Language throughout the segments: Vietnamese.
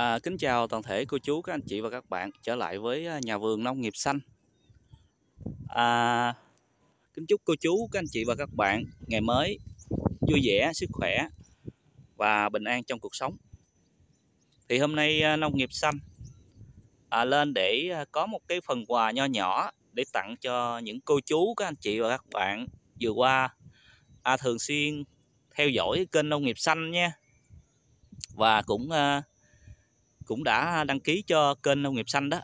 À, kính chào toàn thể cô chú, các anh chị và các bạn trở lại với à, nhà vườn nông nghiệp xanh. À, kính chúc cô chú, các anh chị và các bạn ngày mới vui vẻ, sức khỏe và bình an trong cuộc sống. Thì hôm nay à, nông nghiệp xanh à, lên để à, có một cái phần quà nho nhỏ để tặng cho những cô chú, các anh chị và các bạn vừa qua à, thường xuyên theo dõi kênh nông nghiệp xanh nha và cũng uh, cũng đã đăng ký cho kênh nông nghiệp xanh đó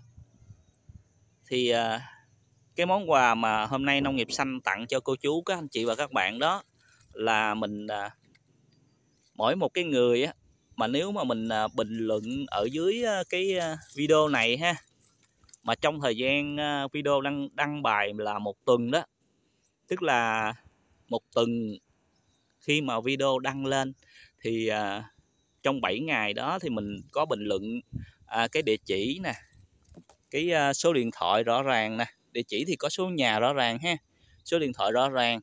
thì à, cái món quà mà hôm nay nông nghiệp xanh tặng cho cô chú các anh chị và các bạn đó là mình à, mỗi một cái người á mà nếu mà mình à, bình luận ở dưới cái video này ha mà trong thời gian video đăng đăng bài là một tuần đó tức là một tuần khi mà video đăng lên thì trong 7 ngày đó thì mình có bình luận à, cái địa chỉ nè cái à, số điện thoại rõ ràng nè địa chỉ thì có số nhà rõ ràng ha số điện thoại rõ ràng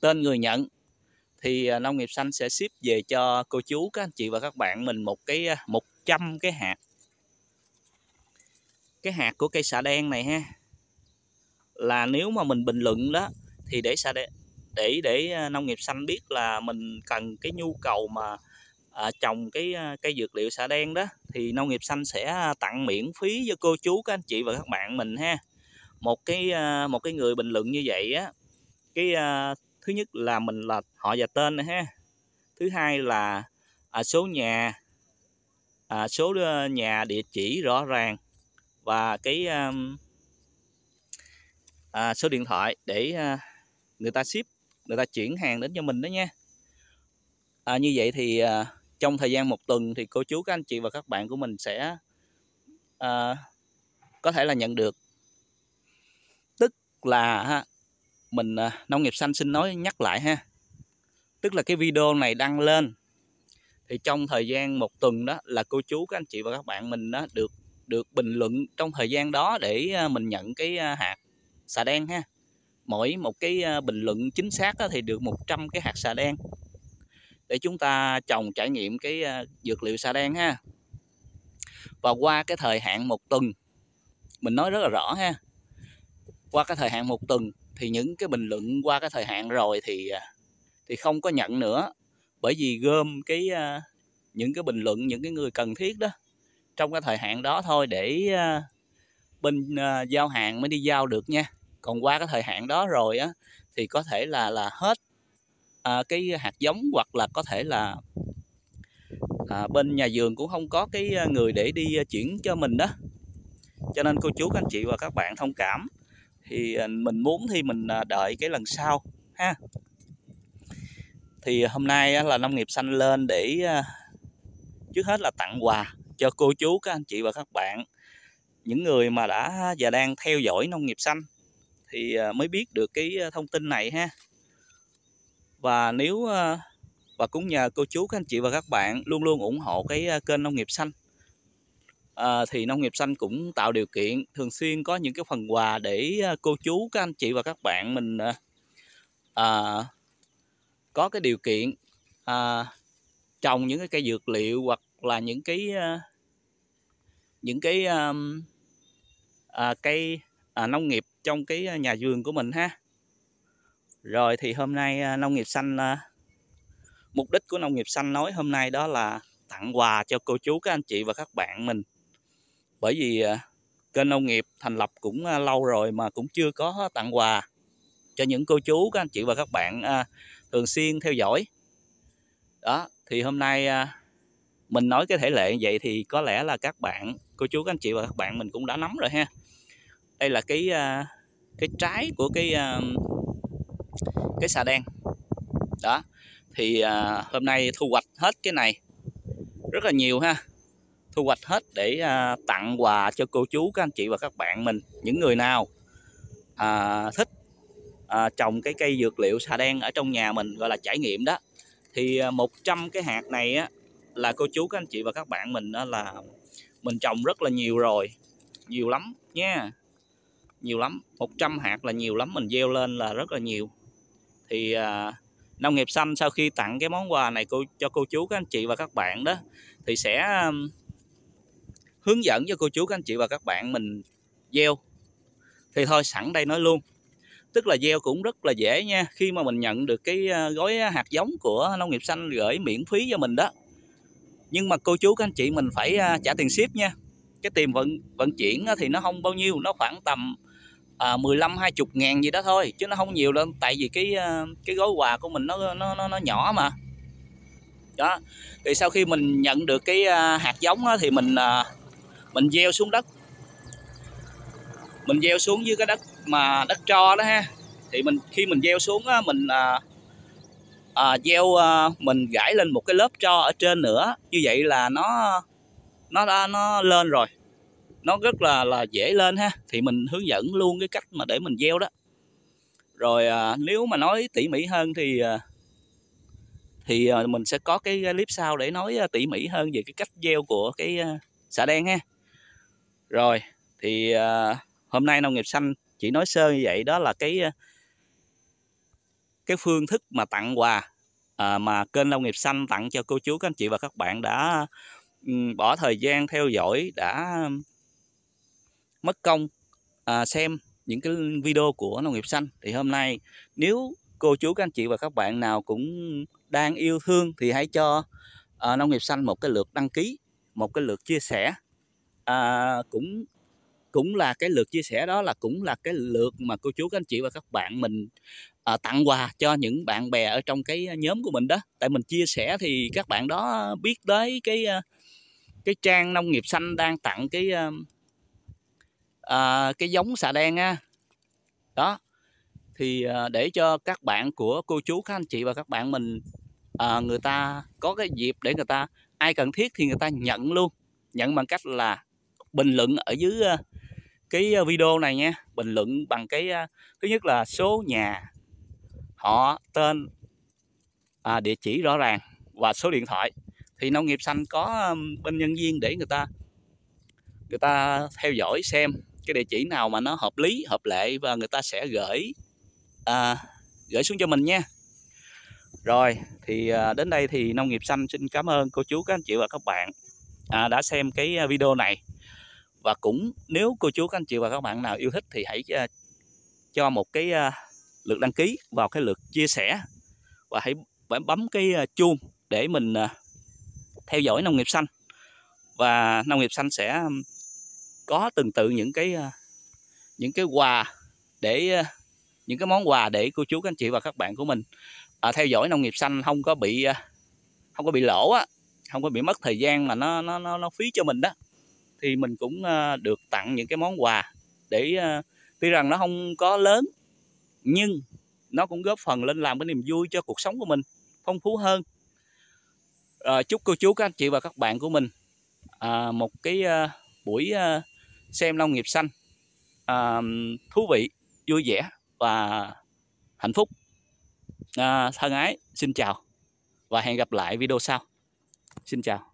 tên người nhận thì à, nông nghiệp xanh sẽ ship về cho cô chú các anh chị và các bạn mình một cái 100 à, cái hạt cái hạt của cây xạ đen này ha là nếu mà mình bình luận đó thì để xạ đen để để à, nông nghiệp xanh biết là mình cần cái nhu cầu mà à, trồng cái cây dược liệu xạ đen đó thì nông nghiệp xanh sẽ tặng miễn phí cho cô chú các anh chị và các bạn mình ha một cái một cái người bình luận như vậy á cái à, thứ nhất là mình là họ và tên ha thứ hai là à, số nhà à, số nhà địa chỉ rõ ràng và cái à, à, số điện thoại để à, người ta ship người ta chuyển hàng đến cho mình đó nha à, như vậy thì à, trong thời gian một tuần thì cô chú các anh chị và các bạn của mình sẽ à, có thể là nhận được tức là ha, mình à, nông nghiệp xanh xin nói nhắc lại ha tức là cái video này đăng lên thì trong thời gian một tuần đó là cô chú các anh chị và các bạn mình đó được được bình luận trong thời gian đó để ờ, mình nhận cái hạt xà đen ha mỗi một cái bình luận chính xác thì được 100 cái hạt xà đen để chúng ta trồng trải nghiệm cái ờ, dược liệu xà đen ha và qua cái thời hạn một tuần mình nói rất là rõ ha qua cái thời hạn một tuần thì những cái bình luận qua cái thời hạn rồi thì ờ, thì không có nhận nữa bởi vì gom cái ờ, những cái bình luận những cái người cần thiết đó trong cái thời hạn đó thôi để bên giao hàng mới đi giao được nha còn qua cái thời hạn đó rồi á thì có thể là là hết à, cái hạt giống hoặc là có thể là à, bên nhà vườn cũng không có cái ờ, người để đi ờ, chuyển cho mình đó cho nên cô chú các anh chị và các bạn thông cảm thì mình muốn thì mình đợi cái lần sau ha thì hôm nay là nông nghiệp xanh lên để trước hết là tặng quà cho cô chú các anh chị và các bạn những người mà đã và đang theo dõi nông nghiệp xanh thì mới biết được cái thông tin này ha và nếu ờ, và cũng nhờ cô chú các anh chị và các bạn luôn luôn ủng hộ cái ờ, kênh nông nghiệp xanh à, thì nông nghiệp xanh cũng tạo điều kiện thường xuyên có những cái phần quà để cô chú các anh chị và các bạn mình à, có cái điều kiện à, trồng những cái cây dược liệu hoặc là những cái những cái um, à, cây à, nông nghiệp trong cái nhà vườn của mình ha rồi thì hôm nay à, nông nghiệp xanh à, mục đích của nông nghiệp xanh nói hôm nay đó là tặng quà cho cô chú các anh chị và các bạn mình. Bởi vì à, kênh nông nghiệp thành lập cũng lâu rồi mà cũng chưa có tặng quà cho những cô chú các anh chị và các bạn thường xuyên theo dõi. Đó, thì hôm nay mình nói cái thể lệ như vậy thì có lẽ là các bạn, cô chú các anh chị và các bạn mình cũng đã nắm rồi ha. Đây là cái cái trái của cái cái xà đen đó thì à, hôm nay thu hoạch hết cái này rất là nhiều ha thu hoạch hết để à, tặng quà cho cô chú các anh chị và các bạn mình những người nào à, thích à, trồng cái cây dược liệu xà đen ở trong nhà mình gọi là trải nghiệm đó thì 100 à, cái hạt này á, là cô chú các anh chị và các bạn mình á, là mình trồng rất là nhiều rồi nhiều lắm nha nhiều lắm 100 hạt là nhiều lắm mình gieo lên là rất là nhiều thì à, nông nghiệp xanh sau khi tặng cái món quà này cô cho cô chú các anh chị và các bạn đó thì sẽ hướng dẫn cho cô chú các anh chị và các bạn mình gieo thì thôi sẵn đây nói luôn tức là gieo cũng rất là dễ nha khi mà mình nhận được cái à, gói hạt giống của nông nghiệp xanh gửi miễn phí cho mình đó nhưng mà cô chú các anh chị mình phải à, trả tiền ship nha cái tiền vận vận chuyển thì nó không bao nhiêu nó khoảng tầm à, 15 20 ngàn gì đó thôi chứ nó không nhiều đâu tại vì cái ờ, cái gói quà của mình nó nó nó, nó nhỏ mà đó thì sau khi mình nhận được cái ờ, hạt giống đó, thì mình ờ, mình gieo xuống đất mình gieo xuống dưới cái đất mà đất tro đó ha thì mình khi mình gieo xuống á, mình à, à, gieo à, mình gãi lên một cái lớp tro ở trên nữa như vậy là nó nó đã nó lên rồi nó rất là là dễ lên ha thì mình hướng dẫn luôn cái cách mà để mình gieo đó rồi à, nếu mà nói tỉ mỉ hơn thì à, thì à, mình sẽ có cái clip sau để nói à, tỉ mỉ hơn về cái cách gieo của cái à, xả đen ha rồi thì à, hôm nay nông nghiệp xanh chỉ nói sơ như vậy đó là cái à, cái phương thức mà tặng quà à, mà kênh nông nghiệp xanh tặng cho cô chú các anh chị và các bạn đã bỏ thời gian theo dõi đã mất công à, xem những cái video của nông nghiệp xanh thì hôm nay nếu cô chú các anh chị và các bạn nào cũng đang yêu thương thì hãy cho à, nông nghiệp xanh một cái lượt đăng ký một cái lượt chia sẻ à, cũng cũng là cái lượt chia sẻ đó là cũng là cái lượt mà cô chú các anh chị và các bạn mình à, tặng quà cho những bạn bè ở trong cái nhóm của mình đó tại mình chia sẻ thì các bạn đó biết tới cái à, cái trang nông nghiệp xanh đang tặng cái à, à, cái giống xà đen á đó thì à, để cho các bạn của cô chú các anh chị và các bạn mình à, người ta có cái dịp để người ta ai cần thiết thì người ta nhận luôn nhận bằng cách là bình luận ở dưới à, cái video này nha bình luận bằng cái à, thứ nhất là số nhà họ tên à, địa chỉ rõ ràng và số điện thoại thì nông nghiệp xanh có bên nhân viên để người ta người ta theo dõi xem cái địa chỉ nào mà nó hợp lý hợp lệ và người ta sẽ gửi à, gửi xuống cho mình nha rồi thì à, đến đây thì nông nghiệp xanh xin cảm ơn cô chú các anh chị và các bạn à, đã xem cái à, video này và cũng nếu cô chú các anh chị và các bạn nào yêu thích thì hãy à, cho một cái à, lượt đăng ký vào cái lượt chia sẻ và hãy bấm cái à, chuông để mình à, theo dõi nông nghiệp xanh và nông nghiệp xanh sẽ có từng tự những cái ờ, những cái quà để ờ, những cái món quà để cô chú các anh chị và các bạn của mình à, theo dõi nông nghiệp xanh không có bị không có bị lỗ á không có bị mất thời gian mà nó nó nó, nó phí cho mình đó thì mình cũng được tặng những cái món quà để tuy rằng nó không có lớn nhưng nó cũng góp phần lên làm cái niềm vui cho cuộc sống của mình phong phú hơn à, chúc cô chú các anh chị và các bạn của mình à, một cái à, buổi à, xem nông nghiệp xanh à, thú vị vui vẻ và hạnh phúc à, thân ái xin chào và hẹn gặp lại video sau xin chào